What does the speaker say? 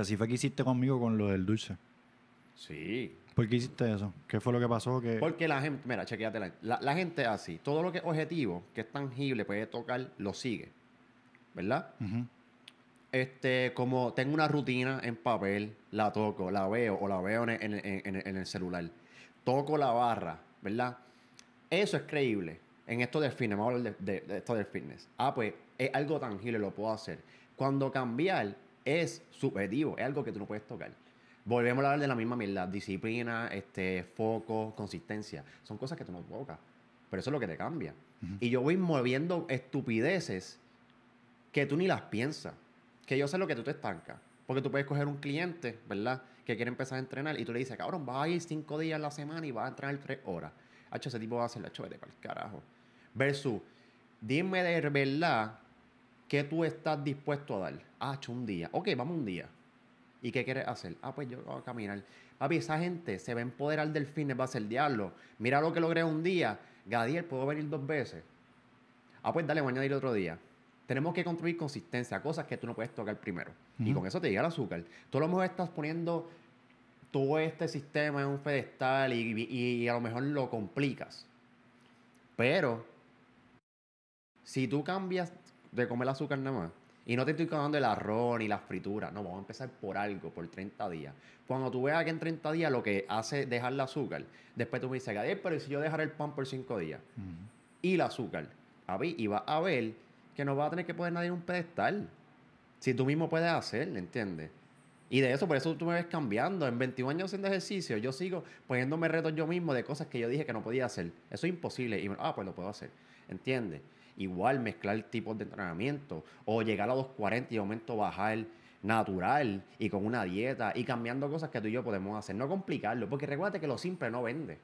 así fue que hiciste conmigo con lo del dulce. Sí. ¿Por qué hiciste eso? ¿Qué fue lo que pasó? Porque la gente, mira, chequéate, la, la, gente así, todo lo que es objetivo, que es tangible, puede tocar, lo sigue. ¿Verdad? Este, como tengo una rutina en papel, la toco, la veo o la veo en, el celular. Toco la barra, ¿verdad? Eso es creíble. En esto del fitness, vamos a hablar de, de esto del fitness. Ah, pues es algo tangible, lo puedo hacer. Cuando cambiar es subjetivo, es algo que tú no puedes tocar. Volvemos a hablar de la misma mierda, disciplina, este, foco, consistencia. Son cosas que tú no tocas, pero eso es lo que te cambia. Y yo voy moviendo estupideces que tú ni las piensas, que yo sé lo que tú te estancas. Porque tú puedes coger un cliente, ¿verdad? Que quiere empezar a entrenar y tú le dices, cabrón, vas a ir cinco días a la semana y vas a entrenar tres horas. H, ese tipo va a hacer la vete para el carajo. Versus, dime de verdad ¿Qué tú estás dispuesto a dar? Ah, hecho un día. Ok, vamos un día. ¿Y qué quieres hacer? Ah, pues yo voy a caminar. Papi, esa gente se va a empoderar del fitness, va a ser diablo. Mira lo que logré un día. Gadiel, ¿puedo venir dos veces? Ah, pues dale, mañana a otro día. Tenemos que construir consistencia, cosas que tú no puedes tocar primero. Y con eso te llega el azúcar. Tú a lo mejor estás poniendo todo este sistema en un pedestal y a lo mejor lo complicas. Pero si tú cambias, de comer azúcar nada más. Y no te estoy contando el arroz ni las frituras. No, vamos a empezar por algo, por 30 días. Cuando tú veas que en 30 días lo que hace es dejar el azúcar, después tú me dices, pero si yo dejar el pan por 5 días y el azúcar, a y vas a ver que no va a tener que poner nadie en un pedestal. Si tú mismo puedes hacer, ¿entiendes? Y de eso, por eso tú me ves cambiando. En 21 años haciendo ejercicio, yo sigo poniéndome retos yo mismo de cosas que yo dije que no podía hacer. Eso es imposible. Y, ah, pues lo puedo hacer. ¿Entiendes? Igual mezclar tipos de entrenamiento o llegar a los 240 y aumento bajar natural y con una dieta y cambiando cosas que tú y yo podemos hacer. No complicarlo, porque recuérdate que lo simple no vende.